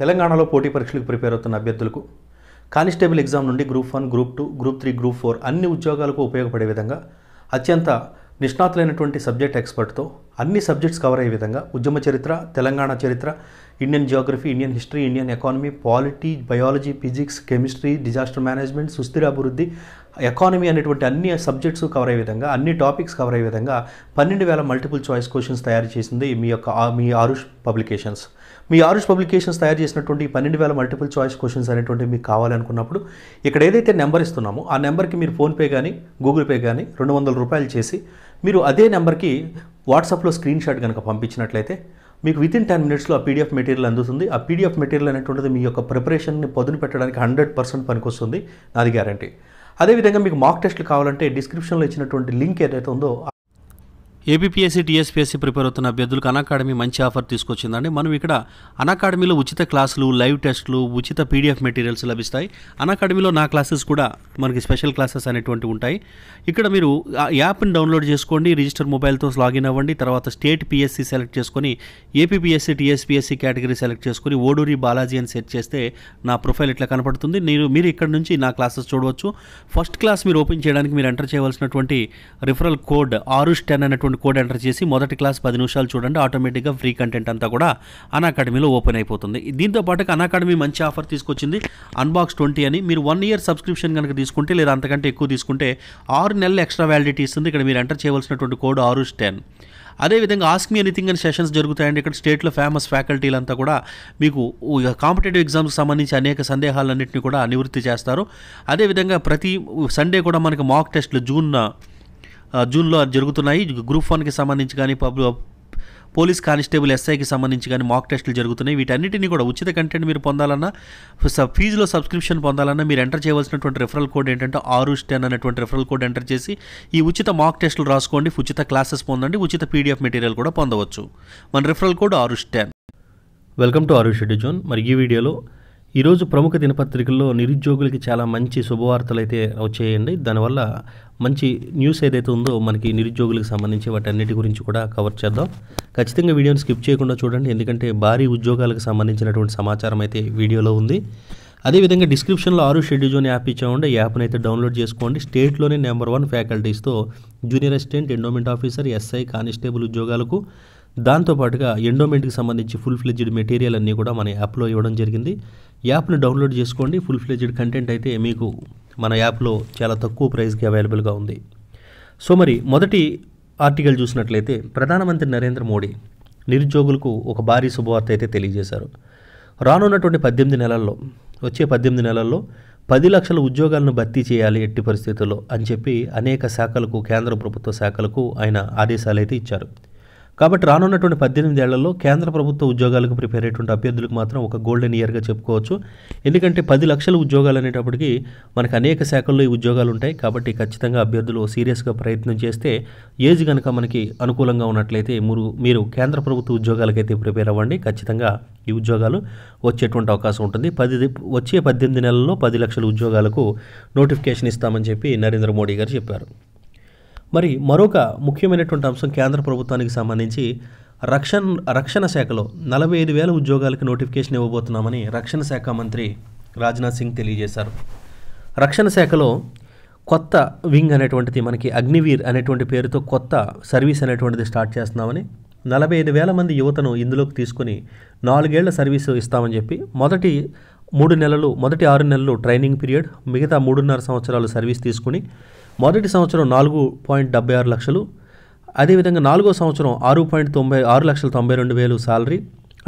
తెలంగాణలో పోటీ పరీక్షలకు ప్రిపేర్ అవుతున్న అభ్యర్థులకు కానిస్టేబుల్ ఎగ్జామ్ నుండి group one group two group three group four అన్ని ఉద్యోగాలకు ఉపయోగపడే విధంగా అత్యంత నిష్ణాతులైనటువంటి సబ్జెక్ట్ ఎక్స్పర్ట్తో అన్ని సబ్జెక్ట్స్ కవర్ అయ్యే విధంగా ఉద్యమ చరిత్ర తెలంగాణ చరిత్ర Indian geography Indian history Indian economy polity biology physics chemistry disaster management సుస్థిర అభివృద్ధి ఎకానమీ అనేటువంటి అన్ని సబ్జెక్ట్స్ కవర్ అయ్యే విధంగా అన్ని టాపిక్స్ కవర్ అయ్యే విధంగా పన్నెండు వేల మల్టిపుల్ చాయిస్ క్వశ్చన్స్ తయారు చేసింది మీ యొక్క మీ ఆరుష్ పబ్లికేషన్స్ మీ ఆరుష్ పబ్లికేషన్స్ తయారు చేసినటువంటి పన్నెండు వేల మల్టిపుల్ చాయిస్ క్వశ్చన్స్ అనేటువంటి మీకు కావాలనుకున్నప్పుడు ఇక్కడ ఏదైతే నెంబర్ ఇస్తున్నామో ఆ నెంబర్కి మీరు ఫోన్పే కానీ గూగుల్ పే కానీ రెండు వందల రూపాయలు చేసి మీరు అదే నెంబర్కి వాట్సాప్లో స్క్రీన్ షాట్ కనుక పంపించినట్లయితే మీకు వితిన్ టెన్ మినిట్స్లో ఆ పీడిఎఫ్ మెటీరియల్ అందుతుంది ఆ పీడిఎఫ్ మెటీరియల్ అనేటువంటిది మీ యొక్క ప్రిపరేషన్ని పొదును పెట్టడానికి హండ్రెడ్ పర్సెంట్ పనికొస్తుంది నాది గ్యారంటీ అదేవిధంగా మీకు మాక్ టెస్ట్లు కావాలంటే డిస్క్రిప్షన్లో ఇచ్చినటువంటి లింక్ ఏదైతే ఉందో ఏబిపిఎస్సి టీఎస్పీఎస్సీ ప్రిపేర్ అవుతున్న అభ్యర్థులకు అకాడమీ మంచి ఆఫర్ తీసుకొచ్చిందండి మనం ఇక్కడ అనాకాడమీలో ఉచిత క్లాసులు లైవ్ టెస్టులు ఉచిత పీడిఎఫ్ మెటీరియల్స్ లభిస్తాయి అకాడమీలో నా క్లాసెస్ కూడా మనకి స్పెషల్ క్లాసెస్ అనేటువంటివి ఉంటాయి ఇక్కడ మీరు యాప్ని డౌన్లోడ్ చేసుకోండి రిజిస్టర్ మొబైల్తో లాగిన్ అవ్వండి తర్వాత స్టేట్ పిఎస్సి సెలెక్ట్ చేసుకొని ఏపీఎస్సి టీఎస్పిఎస్సీ కేటగిరీ సెలెక్ట్ చేసుకొని ఓడూరి బాలాజీ అని సెట్ చేస్తే నా ప్రొఫైల్ ఇట్లా కనపడుతుంది నేను మీరు ఇక్కడ నుంచి నా క్లాసెస్ చూడవచ్చు ఫస్ట్ క్లాస్ మీరు ఓపెన్ చేయడానికి మీరు ఎంటర్ చేయవలసినటువంటి రిఫరల్ కోడ్ ఆరుష్ టెన్ అనేటువంటి కోడ్ ఎంటర్ చేసి మొదటి క్లాస్ పది నిమిషాలు చూడండి ఆటోమేటిక్గా ఫ్రీ కంటెంట్ అంతా కూడా అన్ అకాడమీలో ఓపెన్ అయిపోతుంది దీంతో పాటు అన్ అకాడమీ మంచి ఆఫర్ తీసుకొచ్చింది అన్బాక్స్ ట్వంటీ అని మీరు వన్ ఇయర్ సబ్స్క్రిప్షన్ కనుక తీసుకుంటే లేదా అంతకంటే ఎక్కువ తీసుకుంటే ఆరు నెలలు ఎక్స్ట్రా వ్యాలిడిటీ ఇస్తుంది ఇక్కడ మీరు ఎంటర్ చేయవలసినటువంటి కోడ్ ఆరు టెన్ అదేవిధంగా ఆస్క్ మీ ఎనీథింగ్ అని సెషన్స్ జరుగుతాయండి ఇక్కడ స్టేట్లో ఫేమస్ ఫ్యాకల్టీలంతా కూడా మీకు కాంపిటేటివ్ ఎగ్జామ్స్కి సంబంధించి అనేక సందేహాలన్నింటినీ కూడా నివృత్తి చేస్తారు అదేవిధంగా ప్రతి సండే కూడా మనకి మాక్ టెస్ట్లు జూన్ జూన్లో జరుగుతున్నాయి గ్రూప్ వన్కి సంబంధించి కానీ పబ్ పోలీస్ కానిస్టేబుల్ ఎస్ఐకి సంబంధించి కానీ మాక్ టెస్టులు జరుగుతున్నాయి వీటన్నిటిని కూడా ఉచిత కంటెంట్ మీరు పొందాలన్నా ఫీజులో సబ్స్క్రిప్షన్ పొందాలన్నా మీరు ఎంటర్ చేయవలసినటువంటి రెఫరల్ కోడ్ ఏంటంటే ఆరు టెన్ అనేటువంటి రెఫరల్ కోడ్ ఎంటర్ చేసి ఈ ఉచిత మాక్ టెస్టులు రాసుకోండి ఉచిత క్లాసెస్ పొందండి ఉచిత పీడిఎఫ్ మెటీరియల్ కూడా పొందవచ్చు మన రెఫరల్ కోడ్ ఆరు ten welcome to Aarush zone మరి ఈ వీడియోలో ఈరోజు ప్రముఖ దినపత్రికల్లో నిరుద్యోగులకి చాలా మంచి శుభవార్తలు అయితే వచ్చేయండి దానివల్ల మంచి న్యూస్ ఏదైతే ఉందో మనకి నిరుద్యోగులకు సంబంధించి అన్నిటి గురించి కూడా కవర్ చేద్దాం ఖచ్చితంగా వీడియోని స్కిప్ చేయకుండా చూడండి ఎందుకంటే భారీ ఉద్యోగాలకు సంబంధించినటువంటి సమాచారం అయితే వీడియోలో ఉంది అదేవిధంగా డిస్క్రిప్షన్లో ఆరు షెడ్యూల్ జోన్ యాప్ ఇచ్చామండి యాప్ని అయితే డౌన్లోడ్ చేసుకోండి స్టేట్లోనే నెంబర్ వన్ ఫ్యాకల్టీస్తో junior assistant endowment officer SI constable ఉద్యోగాలకు దాంతోపాటుగా ఎండోమెంట్కి సంబంధించి ఫుల్ ఫ్లెడ్జ్డ్ మెటీరియల్ అన్నీ కూడా మన యాప్లో ఇవ్వడం జరిగింది యాప్ను డౌన్లోడ్ చేసుకోండి ఫుల్ ఫ్లెడ్జ్డ్ కంటెంట్ అయితే మీకు మన యాప్లో చాలా తక్కువ ప్రైస్కి అవైలబుల్గా ఉంది సో మరి మొదటి ఆర్టికల్ చూసినట్లయితే ప్రధానమంత్రి నరేంద్ర మోడీ నిరుద్యోగులకు ఒక భారీ శుభవార్త అయితే తెలియజేశారు రానున్నటువంటి పద్దెనిమిది నెలల్లో వచ్చే పద్దెనిమిది నెలల్లో పది లక్షల ఉద్యోగాలను భర్తీ చేయాలి ఎట్టి పరిస్థితుల్లో అని చెప్పి అనేక శాఖలకు కేంద్ర ప్రభుత్వ శాఖలకు ఆయన ఆదేశాలు అయితే ఇచ్చారు కాబట్టి రానున్నటువంటి పద్దెనిమిది ఏళ్లలో కేంద్ర ప్రభుత్వ ఉద్యోగాలకు ప్రిపేర్ అయ్యేటువంటి అభ్యర్థులకు మాత్రం ఒక గోల్డెన్ ఇయర్గా చెప్పుకోవచ్చు ఎందుకంటే పది లక్షల ఉద్యోగాలు అనేటప్పటికీ మనకు అనేక శాఖల్లో ఈ ఉద్యోగాలు ఉంటాయి కాబట్టి ఖచ్చితంగా అభ్యర్థులు సీరియస్గా ప్రయత్నం చేస్తే ఏజ్ కనుక మనకి అనుకూలంగా ఉన్నట్లయితే మీరు మీరు కేంద్ర ప్రభుత్వ ఉద్యోగాలకైతే ప్రిపేర్ అవ్వండి ఖచ్చితంగా ఈ ఉద్యోగాలు వచ్చేటువంటి అవకాశం ఉంటుంది పది వచ్చే పద్దెనిమిది నెలల్లో పది లక్షల ఉద్యోగాలకు నోటిఫికేషన్ ఇస్తామని చెప్పి నరేంద్ర మోడీ గారు చెప్పారు మరి మరొక ముఖ్యమైనటువంటి అంశం కేంద్ర ప్రభుత్వానికి సంబంధించి రక్షణ రక్షణ శాఖలో నలభై ఐదు వేల ఉద్యోగాలకు నోటిఫికేషన్ ఇవ్వబోతున్నామని రక్షణ శాఖ మంత్రి రాజ్నాథ్ సింగ్ తెలియజేశారు రక్షణ శాఖలో కొత్త వింగ్ అనేటువంటిది మనకి అగ్నివీర్ అనేటువంటి పేరుతో కొత్త సర్వీస్ అనేటువంటిది స్టార్ట్ చేస్తున్నామని నలభై ఐదు వేల మంది యువతను ఇందులోకి తీసుకుని నాలుగేళ్ల సర్వీసు ఇస్తామని చెప్పి మొదటి మూడు నెలలు మొదటి ఆరు నెలలు ట్రైనింగ్ పీరియడ్ మిగతా మూడున్నర సంవత్సరాలు సర్వీస్ తీసుకుని మొదటి సంవత్సరం నాలుగు పాయింట్ డెబ్బై ఆరు లక్షలు అదేవిధంగా నాలుగో సంవత్సరం ఆరు పాయింట్ తొంభై ఆరు లక్షల తొంభై రెండు వేలు శాలరీ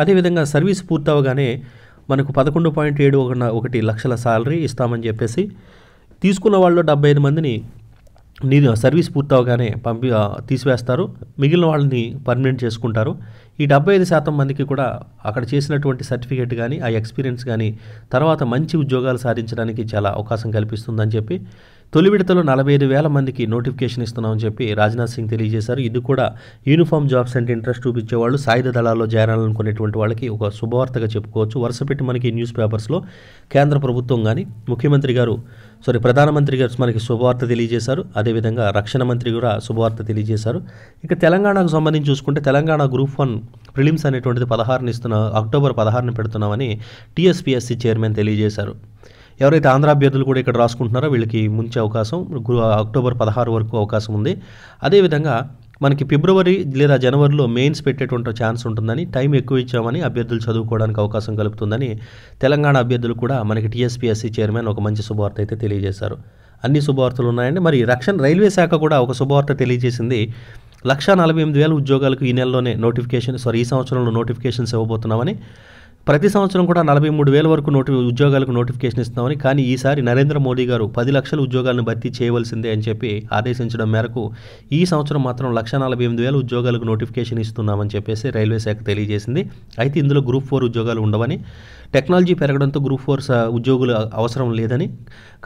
అదేవిధంగా సర్వీస్ పూర్తవగానే మనకు పదకొండు పాయింట్ ఏడు ఒకటి లక్షల శాలరీ ఇస్తామని చెప్పేసి తీసుకున్న వాళ్ళు డెబ్బై ఐదు మందిని నీరు సర్వీస్ పూర్తవగానే పంపి తీసివేస్తారు మిగిలిన వాళ్ళని పర్మనెంట్ చేసుకుంటారు ఈ డెబ్బై ఐదు శాతం మందికి కూడా అక్కడ చేసినటువంటి సర్టిఫికేట్ కానీ ఆ ఎక్స్పీరియన్స్ కానీ తర్వాత మంచి ఉద్యోగాలు సాధించడానికి చాలా అవకాశం కల్పిస్తుందని చెప్పి తొలి విడతలో నలభై ఐదు వేల మందికి నోటిఫికేషన్ ఇస్తున్నామని చెప్పి రాజ్నాథ్ సింగ్ తెలియజేశారు ఇది కూడా యూనిఫామ్ జాబ్స్ అంటే ఇంట్రెస్ట్ చూపించేవాళ్ళు సాయుధ దళాల్లో చేరాలనుకునేటువంటి వాళ్ళకి ఒక శుభవార్తగా చెప్పుకోవచ్చు వరుసపెట్టి మనకి న్యూస్ పేపర్స్లో కేంద్ర ప్రభుత్వం కానీ ముఖ్యమంత్రి గారు సారీ ప్రధానమంత్రి గారు మనకి శుభవార్త తెలియజేశారు అదేవిధంగా రక్షణ మంత్రి కూడా శుభవార్త తెలియజేశారు ఇక తెలంగాణకు సంబంధించి చూసుకుంటే తెలంగాణ గ్రూప్ వన్ ప్రిలిమ్స్ అనేటువంటిది పదహారుని ఇస్తున్న అక్టోబర్ పదహారుని పెడుతున్నామని టీఎస్పీఎస్సీ చైర్మన్ తెలియజేశారు ఎవరైతే ఆంధ్ర అభ్యర్థులు కూడా ఇక్కడ రాసుకుంటున్నారో వీళ్ళకి ముంచే అవకాశం అక్టోబర్ పదహారు వరకు అవకాశం ఉంది అదేవిధంగా మనకి ఫిబ్రవరి లేదా జనవరిలో మెయిన్స్ పెట్టేటువంటి ఛాన్స్ ఉంటుందని టైం ఎక్కువ ఇచ్చామని అభ్యర్థులు చదువుకోవడానికి అవకాశం కలుపుతుందని తెలంగాణ అభ్యర్థులు కూడా మనకి టీఎస్పీఎస్సీ చైర్మన్ ఒక మంచి శుభవార్త అయితే తెలియజేశారు అన్ని శుభవార్తలు ఉన్నాయండి మరి రక్షణ రైల్వే శాఖ కూడా ఒక శుభవార్త తెలియజేసింది లక్షా నలభై ఎనిమిది వేల ఉద్యోగాలకు ఈ నెలలోనే నోటిఫికేషన్ సారీ ఈ సంవత్సరంలో నోటిఫికేషన్స్ ఇవ్వబోతున్నామని ప్రతి సంవత్సరం కూడా నలభై మూడు వేల వరకు నోటి ఉద్యోగాలకు నోటిఫికేషన్ ఇస్తామని కానీ ఈసారి నరేంద్ర మోడీ గారు పది లక్షల ఉద్యోగాలను భర్తీ చేయవలసిందే అని చెప్పి ఆదేశించడం మేరకు ఈ సంవత్సరం మాత్రం లక్ష నలభై ఎనిమిది వేల ఉద్యోగాలకు నోటిఫికేషన్ ఇస్తున్నామని చెప్పేసి రైల్వే శాఖ తెలియజేసింది అయితే ఇందులో గ్రూప్ ఫోర్ ఉద్యోగాలు ఉండవని టెక్నాలజీ పెరగడంతో గ్రూప్ ఫోర్ ఉద్యోగులు అవసరం లేదని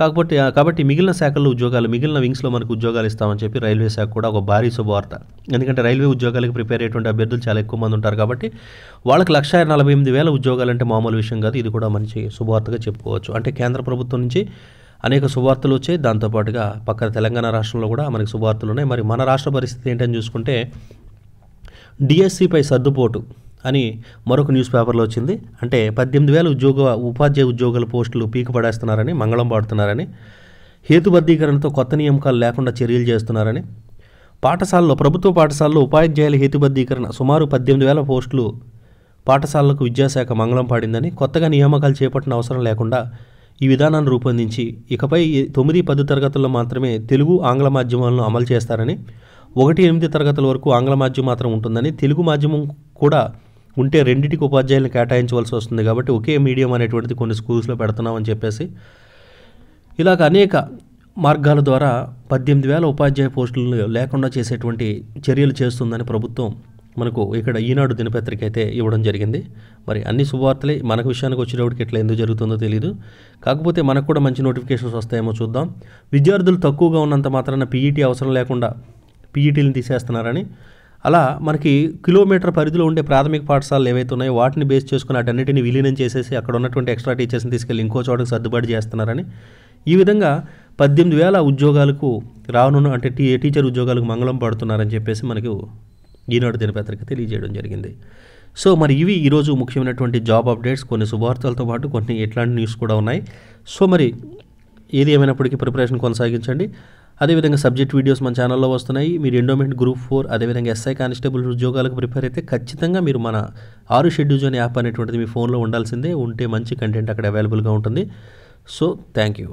కాకపోతే కాబట్టి మిగిలిన శాఖల్లో ఉద్యోగాలు మిగిలిన వింగ్స్లో మనకు ఉద్యోగాలు ఇస్తామని చెప్పి రైల్వే శాఖ కూడా ఒక భారీ శుభవార్త ఎందుకంటే రైల్వే ఉద్యోగాలకు ప్రిపేర్ అయ్యేటువంటి అభ్యర్థులు చాలా ఎక్కువ మంది ఉంటారు కాబట్టి వాళ్ళకి లక్ష నలభై ఎనిమిది వేల ఉద్యోగాలంటే మామూలు విషయం కాదు ఇది కూడా మంచి శుభవార్తగా చెప్పుకోవచ్చు అంటే కేంద్ర ప్రభుత్వం నుంచి అనేక శుభవార్తలు వచ్చాయి దాంతోపాటుగా పక్క తెలంగాణ రాష్ట్రంలో కూడా మనకి శుభవార్తలు ఉన్నాయి మరి మన రాష్ట్ర పరిస్థితి ఏంటని చూసుకుంటే డిఎస్సిపై సర్దుపోటు అని మరొక న్యూస్ పేపర్లో వచ్చింది అంటే పద్దెనిమిది వేల ఉద్యోగ ఉపాధ్యాయ ఉద్యోగుల పోస్టులు పీక పడేస్తున్నారని మంగళం పాడుతున్నారని హేతుబద్ధీకరణతో కొత్త నియామకాలు లేకుండా చర్యలు చేస్తున్నారని పాఠశాలలో ప్రభుత్వ పాఠశాలలో ఉపాధ్యాయుల హేతుబద్ధీకరణ సుమారు పద్దెనిమిది వేల పోస్టులు పాఠశాలలకు విద్యాశాఖ మంగళం పాడిందని కొత్తగా నియామకాలు చేపట్టిన అవసరం లేకుండా ఈ విధానాన్ని రూపొందించి ఇకపై తొమ్మిది పది తరగతుల్లో మాత్రమే తెలుగు ఆంగ్ల మాధ్యమాలను అమలు చేస్తారని ఒకటి ఎనిమిది తరగతుల వరకు ఆంగ్ల మాధ్యమం మాత్రం ఉంటుందని తెలుగు మాధ్యమం కూడా ఉంటే రెండింటికి ఉపాధ్యాయులను కేటాయించవలసి వస్తుంది కాబట్టి ఒకే మీడియం అనేటువంటిది కొన్ని స్కూల్స్లో పెడుతున్నామని చెప్పేసి ఇలాగ అనేక మార్గాల ద్వారా పద్దెనిమిది వేల ఉపాధ్యాయ పోస్టులను లేకుండా చేసేటువంటి చర్యలు చేస్తుందని ప్రభుత్వం మనకు ఇక్కడ ఈనాడు దినపత్రిక అయితే ఇవ్వడం జరిగింది మరి అన్ని శుభవార్తలే మనకు విషయానికి వచ్చేటప్పటికి ఎట్లా ఎందుకు జరుగుతుందో తెలియదు కాకపోతే మనకు కూడా మంచి నోటిఫికేషన్స్ వస్తాయేమో చూద్దాం విద్యార్థులు తక్కువగా ఉన్నంత మాత్రాన పీఈటీ అవసరం లేకుండా పీఈటీలను తీసేస్తున్నారని అలా మనకి కిలోమీటర్ పరిధిలో ఉండే ప్రాథమిక పాఠశాలలు ఏవైతే ఉన్నాయో వాటిని బేస్ చేసుకుని అటన్నిటిని విలీనం చేసేసి అక్కడ ఉన్నటువంటి ఎక్స్ట్రా టీచర్స్ని తీసుకెళ్ళి ఇంకో చోటకు సర్దుబాటు చేస్తున్నారని ఈ విధంగా పద్దెనిమిది వేల ఉద్యోగాలకు రానున్న అంటే టీ టీచర్ ఉద్యోగాలకు మంగళం పడుతున్నారని చెప్పేసి మనకు ఈనాడు దినపత్రిక తెలియజేయడం జరిగింది సో మరి ఇవి ఈరోజు ముఖ్యమైనటువంటి జాబ్ అప్డేట్స్ కొన్ని శుభవార్తలతో పాటు కొన్ని ఎట్లాంటి న్యూస్ కూడా ఉన్నాయి సో మరి ఏది ఏమైనప్పటికీ ప్రిపరేషన్ కొనసాగించండి అదేవిధంగా సబ్జెక్ట్ వీడియోస్ మన ఛానల్లో వస్తున్నాయి మీరు ఎండోమెంట్ గ్రూప్ ఫోర్ అదేవిధంగా ఎస్ఐ కానిస్టేబుల్ ఉద్యోగాలకు ప్రిపేర్ అయితే ఖచ్చితంగా మీరు మన ఆరు షెడ్యూల్ అనే యాప్ అనేటువంటిది మీ ఫోన్లో ఉండాల్సిందే ఉంటే మంచి కంటెంట్ అక్కడ అవైలబుల్గా ఉంటుంది సో థ్యాంక్ యూ